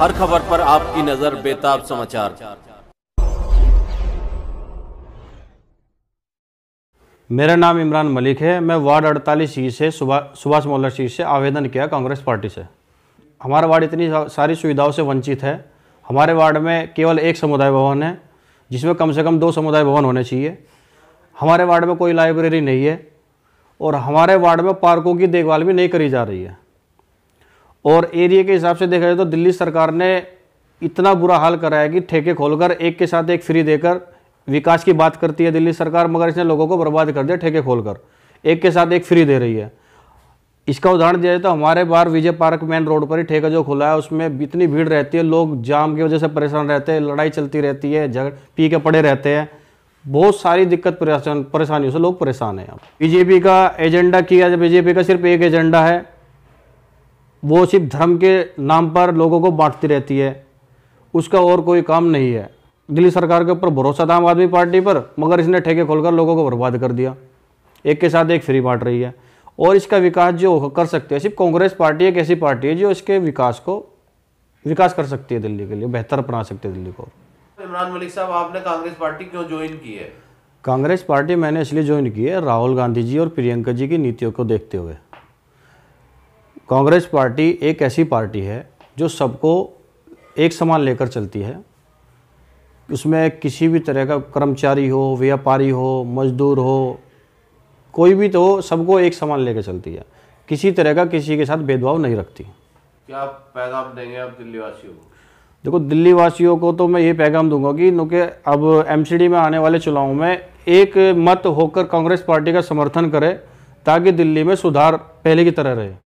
हर खबर पर आपकी नजर बेताब समाचार मेरा नाम इमरान मलिक है मैं वार्ड अड़तालीस सीट से सुभाष मोलर सीट से आवेदन किया कांग्रेस पार्टी से हमारा वार्ड इतनी सारी सुविधाओं से वंचित है हमारे वार्ड में केवल एक समुदाय भवन है जिसमें कम से कम दो समुदाय भवन होने चाहिए हमारे वार्ड में कोई लाइब्रेरी नहीं है और हमारे वार्ड में पार्कों की देखभाल भी नहीं करी जा रही है और एरिया के हिसाब से देखा जाए तो दिल्ली सरकार ने इतना बुरा हाल करा है कि ठेके खोलकर एक के साथ एक फ्री देकर विकास की बात करती है दिल्ली सरकार मगर इसने लोगों को बर्बाद कर दिया ठेके खोलकर एक के साथ एक फ्री दे रही है इसका उदाहरण दिया जाए तो हमारे बाहर विजय पार्क मेन रोड पर ही ठेका जो खुला है उसमें इतनी भीड़ रहती है लोग जाम की वजह से परेशान रहते हैं लड़ाई चलती रहती है झगड़ पी के पड़े रहते हैं बहुत सारी दिक्कत परेशान परेशानियों से लोग परेशान हैं बीजेपी का एजेंडा किया बीजेपी का सिर्फ एक एजेंडा है वो सिर्फ धर्म के नाम पर लोगों को बांटती रहती है उसका और कोई काम नहीं है दिल्ली सरकार के ऊपर भरोसा था आम आदमी पार्टी पर मगर इसने ठेके खोलकर लोगों को बर्बाद कर दिया एक के साथ एक फ्री बांट रही है और इसका विकास जो कर सकते हैं सिर्फ कांग्रेस पार्टी एक ऐसी पार्टी है जो इसके विकास को विकास कर सकती है दिल्ली के लिए बेहतर बना सकती है दिल्ली को इमरान मलिक साहब आपने कांग्रेस पार्टी क्यों ज्वाइन की है कांग्रेस पार्टी मैंने इसलिए ज्वाइन की है राहुल गांधी जी और प्रियंका जी की नीतियों को देखते हुए कांग्रेस पार्टी एक ऐसी पार्टी है जो सबको एक समान लेकर चलती है उसमें किसी भी तरह का कर्मचारी हो व्यापारी हो मजदूर हो कोई भी तो सबको एक समान लेकर चलती है किसी तरह का किसी के साथ भेदभाव नहीं रखती क्या पैगाम देंगे आप दिल्ली वासियों को देखो दिल्ली वासियों को तो मैं ये पैगाम दूंगा कि नुके अब एमसीडी में आने वाले चुनाव में एक मत होकर कांग्रेस पार्टी का समर्थन करे ताकि दिल्ली में सुधार पहले की तरह रहे